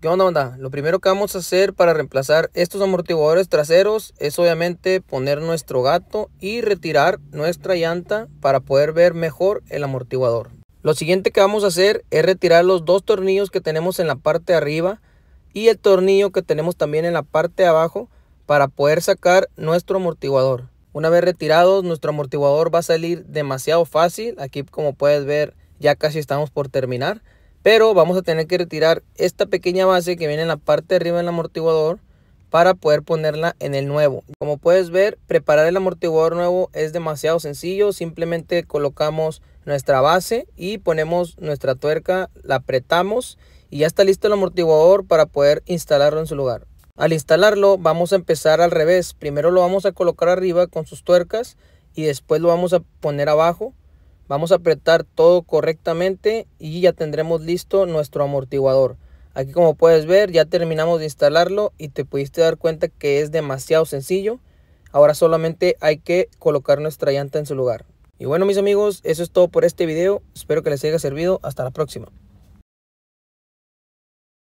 ¿Qué onda, onda? Lo primero que vamos a hacer para reemplazar estos amortiguadores traseros es obviamente poner nuestro gato y retirar nuestra llanta para poder ver mejor el amortiguador. Lo siguiente que vamos a hacer es retirar los dos tornillos que tenemos en la parte de arriba y el tornillo que tenemos también en la parte de abajo para poder sacar nuestro amortiguador. Una vez retirados, nuestro amortiguador va a salir demasiado fácil. Aquí como puedes ver, ya casi estamos por terminar. Pero vamos a tener que retirar esta pequeña base que viene en la parte de arriba del amortiguador para poder ponerla en el nuevo. Como puedes ver, preparar el amortiguador nuevo es demasiado sencillo. Simplemente colocamos nuestra base y ponemos nuestra tuerca, la apretamos y ya está listo el amortiguador para poder instalarlo en su lugar. Al instalarlo vamos a empezar al revés. Primero lo vamos a colocar arriba con sus tuercas y después lo vamos a poner abajo Vamos a apretar todo correctamente y ya tendremos listo nuestro amortiguador. Aquí como puedes ver ya terminamos de instalarlo y te pudiste dar cuenta que es demasiado sencillo. Ahora solamente hay que colocar nuestra llanta en su lugar. Y bueno mis amigos, eso es todo por este video. Espero que les haya servido. Hasta la próxima.